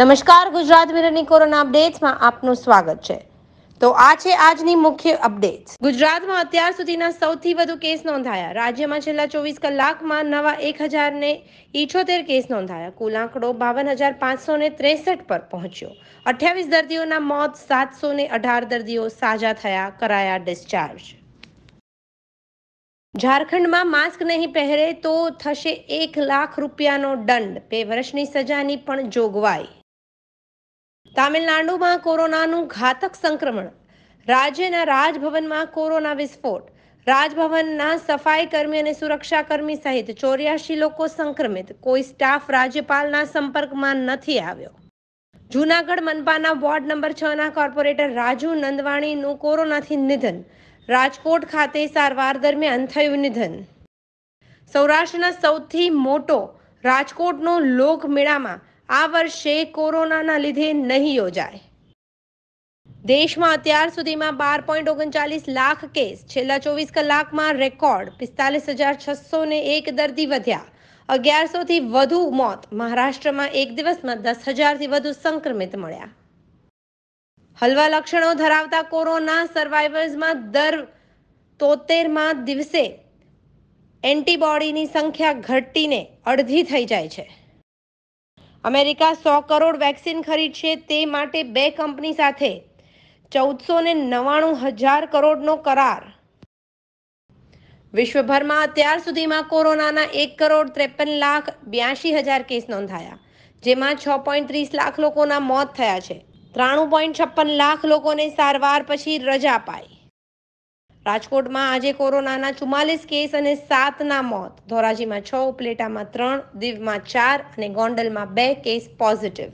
નમસ્કાર ગુજરાત મિરરની કોરોના અપડેટ્સમાં આપનું સ્વાગત છે તો આ છે આજની મુખ્ય અપડેટ ગુજરાતમાં અત્યાર સુધીના સૌથી વધુ કેસ નોંધાયા રાજ્યમાં છેલ્લા ચોવીસ કલાકમાં નવા એક હજારને ઇઠોતેર કેસ નોંધાયા કુલ આંકડો બાવન હજાર પાંચસો ને ત્રેસઠ પર પહોંચ્યો અઠ્યાવીસ દર્દીઓના મોત સાતસો ને અઢાર દર્દીઓ સાજા થયા કરાયા ડિસ્ચાર્જ ઝારખંડમાં માસ્ક નહીં પહેરે તો થશે એક લાખ રૂપિયાનો દંડ બે વર્ષની સજાની પણ જોગવાઈ તામિલનાડુમાં કોરોનાનું ઘાતક સંક્રમણ રાજ્યના રાજભવનમાં કોરોના વિસ્ફોટ રાજભવનના સફાઈ કર્મી અને સુરક્ષાકર્મી સહિત ચોર્યાસી લોકો સંક્રમિત કોઈ સ્ટાફ રાજ્યપાલના સંપર્કમાં નથી આવ્યો જુનાગઢ મનપાના વોર્ડ નંબર છ ના કોર્પોરેટર રાજુ નંદવાણીનું કોરોનાથી નિધન રાજકોટ ખાતે સારવાર દરમિયાન થયું નિધન સૌરાષ્ટ્રના સૌથી મોટો રાજકોટનો લોકમેળામાં આ વર્ષે કોરોનાના લીધે નહીં યોજાય દેશમાં અત્યાર સુધીમાં બાર પોઈન્ટ ઓગણચાલીસ લાખ કેસ છેલ્લા ચોવીસ કલાકમાં રેકોર્ડ પિસ્તાલીસ હજાર છસો ને એક દર્દી વધ્યા અગિયારસોથી વધુ મોત મહારાષ્ટ્રમાં એક દિવસમાં દસ હજારથી વધુ સંક્રમિત મળ્યા હલવા લક્ષણો ધરાવતા કોરોના સર્વાઈવર્સમાં દર તોતેરમાં દિવસે એન્ટીબોડીની સંખ્યા ઘટીને અડધી થઈ જાય છે અમેરિકા સો કરોડ વેક્સિન ખરીદશે તે માટે બે કંપની સાથે ચૌદસો ને નવ્વાણું હજાર કરોડનો કરાર વિશ્વભરમાં અત્યાર સુધીમાં કોરોનાના એક કરોડ ત્રેપન લાખ બ્યાસી હજાર કેસ નોંધાયા જેમાં છ પોઈન્ટ ત્રીસ લાખ લોકોના મોત થયા છે ત્રાણું પોઈન્ટ છપ્પન લાખ લોકોને સારવાર પછી રજા અપાઈ રાજકોટમાં આજે કોરોનાના ચુમ્માલીસ કેસ અને સાતના મોત ધોરાજીમાં છ ઉપલેટામાં ત્રણ દીવમાં ચાર અને ગોંડલમાં બે કેસ પોઝિટિવ